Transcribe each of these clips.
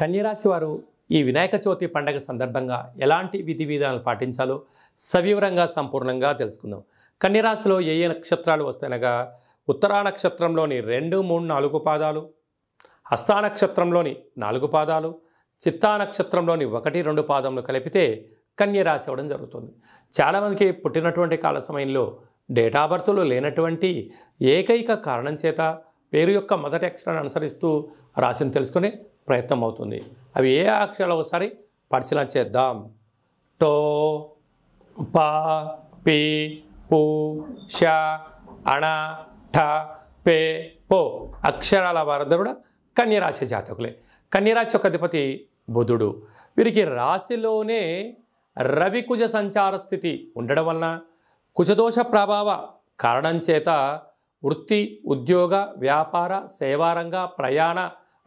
కన్యరాశి వారు ఈ వినాయక చవితి పండగ సందర్భంగా ఎలాంటి విధి విధానాలు పాటించాలో సవివరంగా సంపూర్ణంగా తెలుసుకుందాం కన్యరాశిలో ఏ ఏ నక్షత్రాలు వస్తాయనగా ఉత్తరా నక్షత్రంలోని రెండు మూడు నాలుగు పాదాలు హస్తా నక్షత్రంలోని నాలుగు పాదాలు చిత్తా నక్షత్రంలోని ఒకటి రెండు పాదములు కలిపితే కన్యరాశి అవ్వడం జరుగుతుంది చాలామందికి పుట్టినటువంటి కాల సమయంలో డేటా బర్త్లు లేనటువంటి ఏకైక కారణం చేత పేరు యొక్క మొదటి అక్షరాన్ని అనుసరిస్తూ రాశిని తెలుసుకుని ప్రయత్నం అవుతుంది అవి ఏ అక్షరాలు ఒకసారి పరిశీలన చేద్దాం టో పా పి పు ష అణ ఠ పే పో అక్షరాల వారందరూ కూడా కన్యరాశి జాతకులే కన్యరాశి యొక్క అధిపతి బుధుడు వీరికి రాశిలోనే రవి కుజ సంచార స్థితి ఉండడం వలన కుజదోష ప్రభావ కారణం చేత వృత్తి ఉద్యోగ వ్యాపార సేవారంగ ప్రయాణ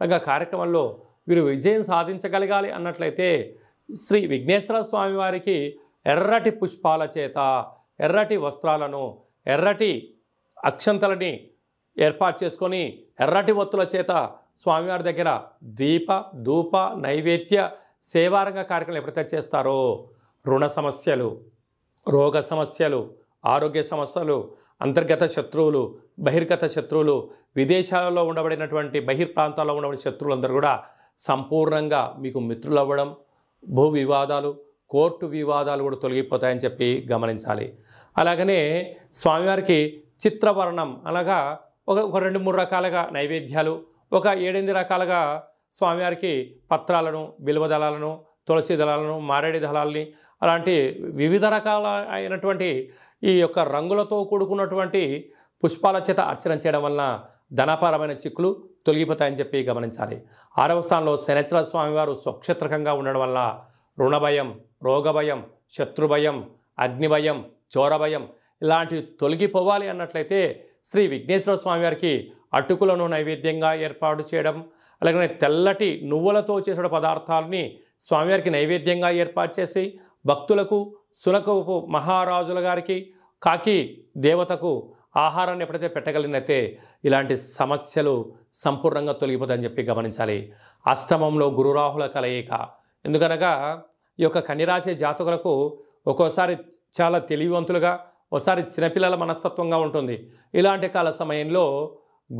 ఇంకా కార్యక్రమంలో వీరు విజయం సాధించగలగాలి అన్నట్లయితే శ్రీ విఘ్నేశ్వర స్వామి వారికి ఎర్రటి పుష్పాల చేత ఎర్రటి వస్త్రాలను ఎర్రటి అక్షంతలని ఏర్పాటు చేసుకొని ఎర్రటి ఒత్తుల చేత స్వామివారి దగ్గర దీప ధూప నైవేద్య సేవారంగ కార్యక్రమం ఎప్పుడైతే చేస్తారో రుణ సమస్యలు రోగ సమస్యలు ఆరోగ్య సమస్యలు అంతర్గత శత్రువులు బహిర్గత శత్రువులు విదేశాలలో ఉండబడినటువంటి బహిర్ ప్రాంతాల్లో ఉండబడిన శత్రువులందరూ కూడా సంపూర్ణంగా మీకు మిత్రులు అవ్వడం భూ వివాదాలు కోర్టు వివాదాలు కూడా తొలగిపోతాయని చెప్పి గమనించాలి అలాగనే స్వామివారికి చిత్రవర్ణం అనగా ఒక ఒక రెండు మూడు రకాలుగా నైవేద్యాలు ఒక ఏడెనిమిది రకాలుగా స్వామివారికి పత్రాలను బిల్వ దళాలను తులసి దళాలను మారేడి దళాలని అలాంటి వివిధ రకాల అయినటువంటి ఈ యొక్క రంగులతో కూడుకున్నటువంటి పుష్పాల చేత అర్చన చేయడం వలన ధనపరమైన చిక్కులు తొలగిపోతాయని చెప్పి గమనించాలి ఆరవ స్థానంలో శనిచల స్వామివారు స్వక్షేత్రకంగా ఉండడం వల్ల రుణభయం రోగభయం శత్రుభయం అగ్నిభయం చోరభయం ఇలాంటివి తొలగిపోవాలి అన్నట్లయితే శ్రీ విఘ్నేశ్వర స్వామివారికి అటుకులను నైవేద్యంగా ఏర్పాటు చేయడం అలాగే తెల్లటి నువ్వులతో చేసిన పదార్థాలని స్వామివారికి నైవేద్యంగా ఏర్పాటు చేసి భక్తులకు సునకపు మహారాజుల గారికి కాకి దేవతకు ఆహారాన్ని ఎప్పుడైతే పెట్టగలిగినైతే ఇలాంటి సమస్యలు సంపూర్ణంగా తొలగిపోతాయని చెప్పి గమనించాలి అష్టమంలో గురురాహుల కలయిక ఎందుకనగా ఈ యొక్క కన్యరాశి జాతకులకు ఒక్కోసారి చాలా తెలివివంతులుగా ఒకసారి చిన్నపిల్లల మనస్తత్వంగా ఉంటుంది ఇలాంటి కాల సమయంలో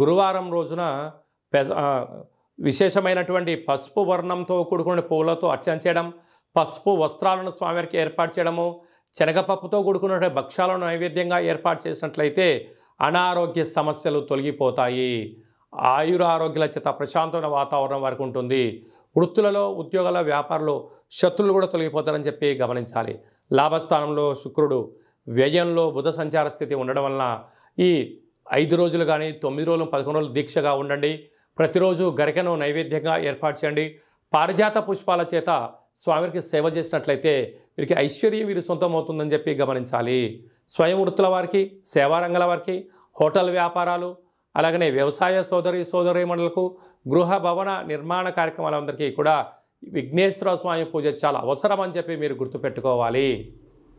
గురువారం రోజున విశేషమైనటువంటి పసుపు వర్ణంతో కూడుకున్న పువ్వులతో అర్చన చేయడం పసుపు వస్త్రాలను స్వామివారికి ఏర్పాటు చేయడము శనగపప్పుతో కూడుకున్న భక్ష్యాలను నైవేద్యంగా ఏర్పాటు చేసినట్లయితే అనారోగ్య సమస్యలు తొలగిపోతాయి ఆయుర ఆరోగ్యాల చేత ప్రశాంతమైన వాతావరణం వరకు ఉంటుంది వృత్తులలో ఉద్యోగాల వ్యాపారంలో శత్రులు కూడా తొలగిపోతారని చెప్పి గమనించాలి లాభస్థానంలో శుక్రుడు వ్యయంలో బుధ సంచార స్థితి ఉండడం వలన ఈ ఐదు రోజులు కానీ తొమ్మిది రోజులు పదకొండు రోజులు దీక్షగా ఉండండి ప్రతిరోజు గరికను నైవేద్యంగా ఏర్పాటు చేయండి పారిజాత పుష్పాల చేత స్వామికి సేవ చేసినట్లయితే వీరికి ఐశ్వర్యం వీరి సొంతం అవుతుందని చెప్పి గమనించాలి స్వయం వృత్తుల వారికి సేవారంగాల వారికి హోటల్ వ్యాపారాలు అలాగనే వ్యవసాయ సోదరి సోదరి మండలకు గృహ భవన నిర్మాణ కార్యక్రమాలందరికీ కూడా విఘ్నేశ్వర స్వామి పూజ చాలా అవసరం అని చెప్పి మీరు గుర్తుపెట్టుకోవాలి